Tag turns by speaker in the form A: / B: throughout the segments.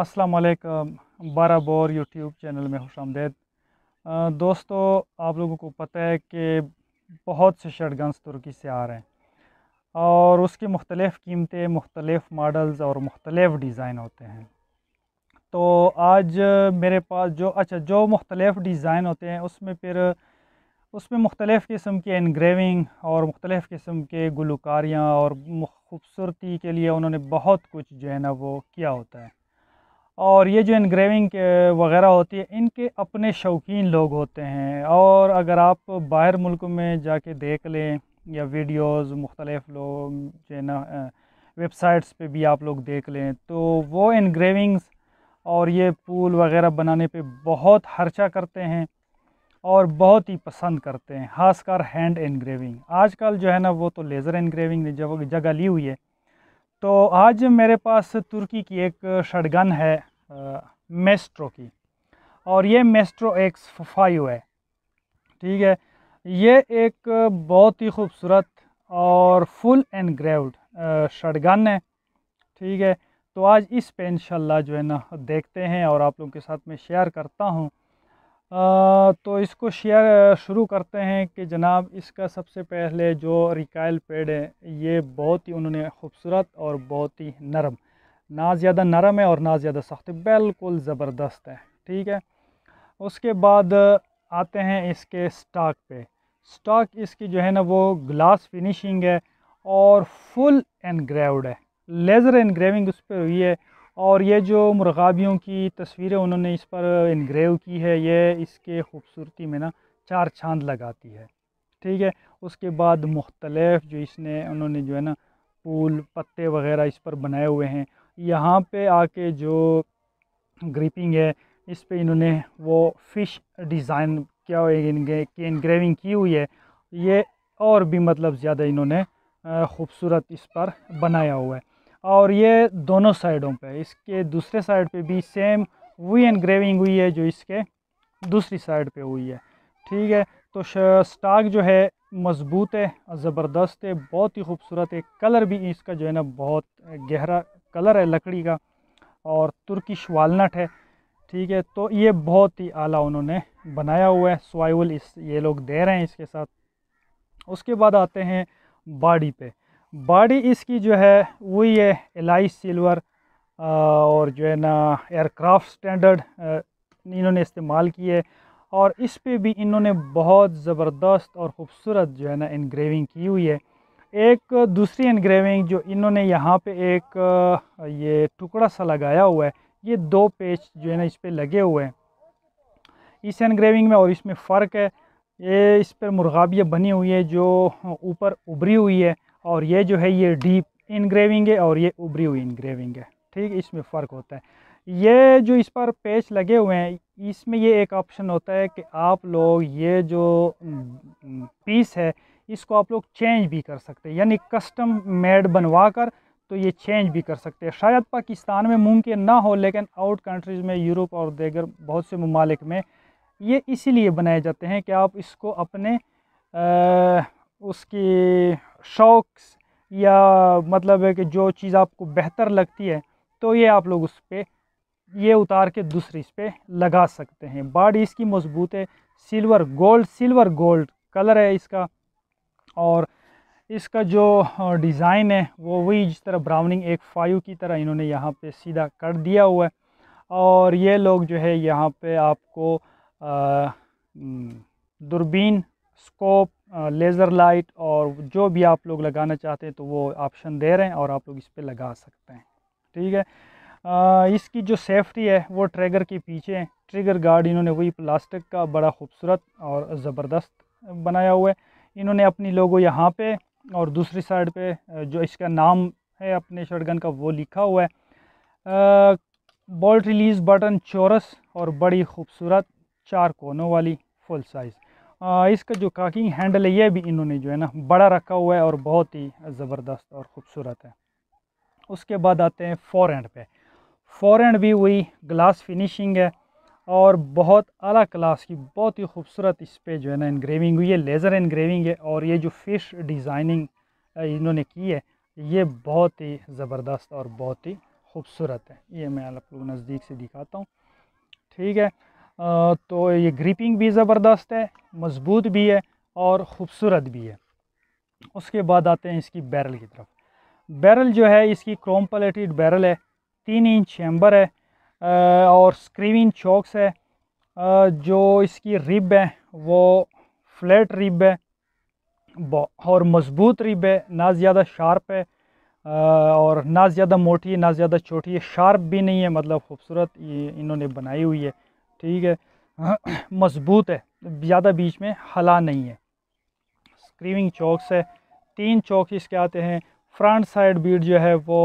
A: अस्सलाम वालेकुम bore YouTube channel में खुश आमदेद दोस्तों आप लोगों को पता है कि बहुत से शर्ट गन्स तुर्की से आ रहे हैं और उसकी मुख्तलिफ़ कीमतें मुख्तलिफ़ मॉडल्स और मुख्तलिफ़ डिज़ाइन होते हैं तो आज मेरे पास जो अच्छा जो मुख्तलिफ़ डिज़ाइन होते हैं उसमें फिर उसमें मुख्तलिफ़ किस्म के इनग्रेविंग और मुख्तलिफ़ किस्म के गुलकारियाँ और खूबसूरती के लिए उन्होंने बहुत कुछ जो है ना वो किया होता है और ये जो इनग्रेविंग वगैरह होती है इनके अपने शौकीन लोग होते हैं और अगर आप बाहर मुल्क में जाके देख लें या वीडियोस मुख्तलिफ लोग जो है ना वेबसाइट्स पे भी आप लोग देख लें तो वो इनग्रेविंग्स और ये पूल वगैरह बनाने पे बहुत खर्चा करते हैं और बहुत ही पसंद करते हैं खासकर हैंड इनग्रेविंग आजकल जो है ना वो तो लेज़र इनग्रेविंग ने जगह ली हुई है तो आज मेरे पास तुर्की की एक शटगन है आ, मेस्ट्रो की और ये मेस्ट्रो एक्स फाइव है ठीक है ये एक बहुत ही खूबसूरत और फुल एंड ग्रेव्ड शटगन है ठीक है तो आज इस पे इंशाल्लाह जो है ना देखते हैं और आप लोगों के साथ में शेयर करता हूँ तो इसको शेयर शुरू करते हैं कि जनाब इसका सबसे पहले जो रिकाइल पेड है ये बहुत ही उन्होंने खूबसूरत और बहुत ही नरम ना ज़्यादा नरम है और ना ज़्यादा सख्त बिल्कुल ज़बरदस्त है ठीक है उसके बाद आते हैं इसके स्टॉक पे स्टॉक इसकी जो है ना वो ग्लास फिनिशिंग है और फुल एनग्रेवड है लेज़र एनग्रेविंग उस पर हुई है और ये जो मुरगाबियों की तस्वीरें उन्होंने इस पर इनग्रेव की है ये इसके खूबसूरती में ना चार चांद लगाती है ठीक है उसके बाद मुख्तलफ़ जो इसने उन्होंने जो है ना फूल पत्ते वगैरह इस पर बनाए हुए हैं यहाँ पे आके जो ग्रिपिंग है इस पे इन्होंने वो फ़िश डिज़ाइन क्या की इनग्रेविंग की हुई है ये और भी मतलब ज़्यादा इन्होंने खूबसूरत इस पर बनाया हुआ है और ये दोनों साइडों पे इसके दूसरे साइड पे भी सेम वही एनग्रेविंग हुई है जो इसके दूसरी साइड पे हुई है ठीक है तो स्टाक जो है मज़बूत है ज़बरदस्त है बहुत ही खूबसूरत है कलर भी इसका जो है ना बहुत गहरा कलर है लकड़ी का और तुर्किश वालनट है ठीक है तो ये बहुत ही आला उन्होंने बनाया हुआ है स्वाइवल इस ये लोग दे रहे हैं इसके साथ उसके बाद आते हैं बाड़ी पे बॉडी इसकी जो है वही है एलाई सिल्वर और जो है ना एयरक्राफ्ट स्टैंडर्ड इन्होंने इस्तेमाल की है और इस पे भी इन्होंने बहुत ज़बरदस्त और ख़ूबसूरत जो है ना इनग्रेविंग की हुई है एक दूसरी इनग्रेविंग जो इन्होंने यहाँ पे एक ये टुकड़ा सा लगाया हुआ है ये दो पेज जो है ना इस पर लगे हुए हैं इस इनग्रेविंग में और इसमें फ़र्क है ये इस पर मुरगाबियाँ बनी हुई है जो ऊपर उभरी हुई है और ये जो है ये डीप इनग्रेविंग है और ये उभरी हुई इनग्रेविंग है ठीक इसमें फ़र्क होता है ये जो इस पर पेच लगे हुए हैं इसमें ये एक ऑप्शन होता है कि आप लोग ये जो पीस है इसको आप लोग चेंज भी कर सकते हैं यानी कस्टम मेड बनवा कर तो ये चेंज भी कर सकते हैं शायद पाकिस्तान में मुमकिन ना हो लेकिन आउट कंट्रीज़ में यूरोप और देगर बहुत से ममालिक में ये इसीलिए बनाए जाते हैं कि आप इसको अपने आ, उसकी शौक या मतलब है कि जो चीज़ आपको बेहतर लगती है तो ये आप लोग उस पर ये उतार के दूसरी इस पर लगा सकते हैं बाडी इसकी मज़बूत है silver gold silver gold colour है इसका और इसका जो डिज़ाइन है वो वही जिस तरह ब्राउनिंग एक फाइव की तरह इन्होंने यहाँ पे सीधा कर दिया हुआ है और ये लोग जो है यहाँ पे आपको दूरबीन स्कोप लेज़र लाइट और जो भी आप लोग लगाना चाहते हैं तो वो ऑप्शन दे रहे हैं और आप लोग इस पर लगा सकते हैं ठीक है आ, इसकी जो सेफ्टी है वो ट्रेगर के पीछे है ट्रिगर गार्ड इन्होंने वही प्लास्टिक का बड़ा खूबसूरत और ज़बरदस्त बनाया हुआ है इन्होंने अपनी लोगों यहाँ पे और दूसरी साइड पे जो इसका नाम है अपने शर्टगन का वो लिखा हुआ है बॉल्ट रिलीज़ बटन चोरस और बड़ी खूबसूरत चार कोनों वाली फुल साइज़ इसका जो काकिंग हैंडल है ये भी इन्होंने जो है ना बड़ा रखा हुआ है और बहुत ही ज़बरदस्त और ख़ूबसूरत है उसके बाद आते हैं फोर एंड पे फोर एंड भी वही ग्लास फिनिशिंग है और बहुत अला क्लास की बहुत ही खूबसूरत इस पर जो है ना इन्ग्रेविंग हुई है लेज़र इनग्रेविंग है और ये जो फ़िश डिज़ाइनिंग इन्होंने की है ये बहुत ही ज़बरदस्त और बहुत ही खूबसूरत है ये मैं आप लोग नज़दीक से दिखाता हूँ ठीक है तो ये ग्रिपिंग भी ज़बरदस्त है मज़बूत भी है और ख़ूबसूरत भी है उसके बाद आते हैं इसकी बैरल की तरफ बैरल जो है इसकी क्रोम पलेटेड बैरल है तीन इंच चैम्बर है और स्क्रीविन चौकस है जो इसकी रिब है वो फ्लैट रिब है और मज़बूत रिब है ना ज़्यादा शार्प है और ना ज़्यादा मोटी ना ज़्यादा छोटी है शार्प भी नहीं है मतलब खूबसूरत इन्होंने बनाई हुई है ठीक है मज़बूत है ज़्यादा बीच में हला नहीं है स्क्रीविंग चौकस है तीन चौक इसके आते हैं फ्रंट साइड बीट जो है वो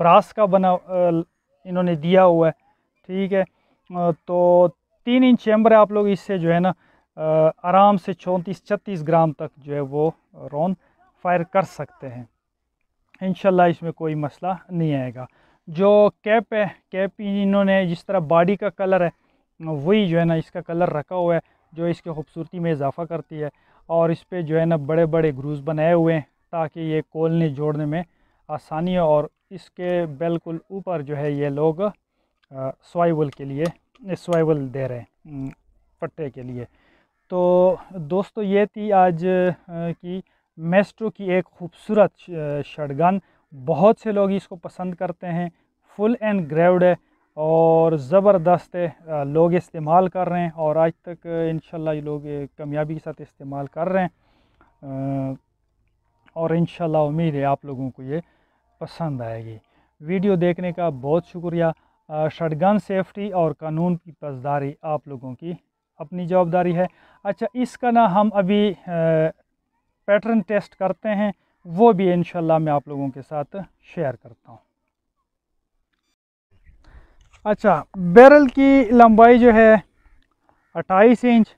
A: ब्रास का बना इन्होंने दिया हुआ है ठीक है तो तीन इंच चैम्बर है आप लोग इससे जो है ना आराम से चौंतीस छत्तीस ग्राम तक जो है वो रोन फायर कर सकते हैं इन इसमें कोई मसला नहीं आएगा जो कैप है कैप इन्होंने जिस तरह बॉडी का कलर है वही जो है ना इसका कलर रखा हुआ है जो इसके खूबसूरती में इजाफा करती है और इस पर जो है ना बड़े बड़े ग्रूज बनाए हुए हैं ताकि ये कोलने जोड़ने में आसानी है और इसके बिल्कुल ऊपर जो है ये लोग स्वाइवल के लिए स्वाइवल दे रहे हैं पट्टे के लिए तो दोस्तों ये थी आज की मेस्ट्रो की एक खूबसूरत शटगन बहुत से लोग इसको पसंद करते हैं फुल एंड ग्रेवड है और ज़बरदस्त लोग इस्तेमाल कर रहे हैं और आज तक इन ये लोग कामयाबी के साथ इस्तेमाल कर रहे हैं और इन उम्मीद है आप लोगों को ये पसंद आएगी वीडियो देखने का बहुत शुक्रिया शटगन सेफ्टी और कानून की पसदारी आप लोगों की अपनी जवाबदारी है अच्छा इसका ना हम अभी पैटर्न टेस्ट करते हैं वो भी इन मैं आप लोगों के साथ शेयर करता हूँ अच्छा बैरल की लंबाई जो है 28 इंच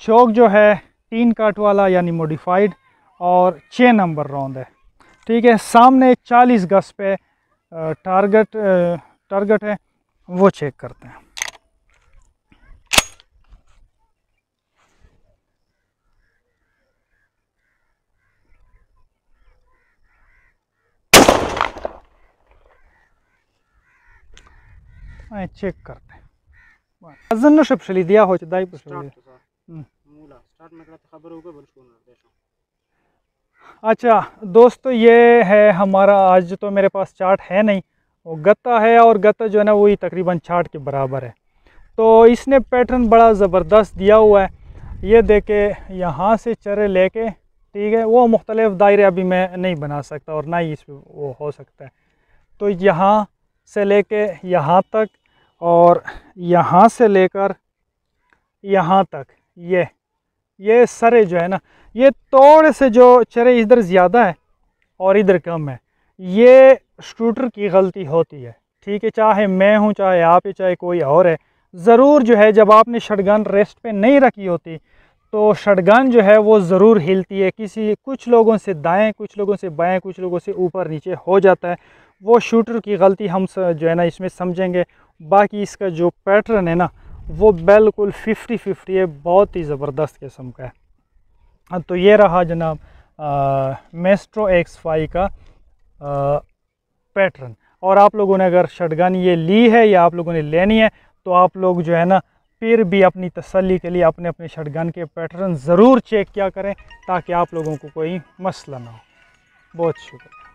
A: चौक जो है तीन काट वाला यानी मॉडिफाइड और छः नंबर राउंड है ठीक है सामने 40 गज पे टारगेट टारगेट है वो चेक करते हैं चेक हाँ, करते हैं अजन शब दिया हो तो तो हम्म। अच्छा दोस्तों तो ये है हमारा आज तो मेरे पास चार्ट है नहीं वो गत्ता है और गत्ता जो है ना वही तकरीबन चार्ट के बराबर है तो इसने पैटर्न बड़ा ज़बरदस्त दिया हुआ है ये देखे यहाँ से चरे लेके ठीक है वो मुख्तलिफ दायरे अभी मैं नहीं बना सकता और ना ही इस वो हो सकता है तो यहाँ से लेके यहाँ तक और यहाँ से लेकर यहाँ तक ये ये सरे जो है ना ये थोड़े से जो चरे इधर ज़्यादा है और इधर कम है ये शूटर की गलती होती है ठीक है चाहे मैं हूँ चाहे आप है चाहे कोई और है ज़रूर जो है जब आपने शटगन रेस्ट पे नहीं रखी होती तो शटगन जो है वो ज़रूर हिलती है किसी कुछ लोगों से दाएं कुछ लोगों से बाएं कुछ लोगों से ऊपर नीचे हो जाता है वो शूटर की गलती हम जो है ना इसमें समझेंगे बाकी इसका जो पैटर्न है ना वो बिल्कुल फिफ्टी फिफ्टी है बहुत ही ज़बरदस्त किस्म का है हाँ, तो ये रहा जनाब मेस्ट्रो एक्स फाइव का पैटर्न और आप लोगों ने अगर शटगन ये ली है या आप लोगों ने लेनी है तो आप लोग जो है ना फिर भी अपनी तसल्ली के लिए अपने अपने शटगन के पैटर्न ज़रूर चेक किया करें ताकि आप लोगों को कोई मसला ना हो बहुत शुक्रिया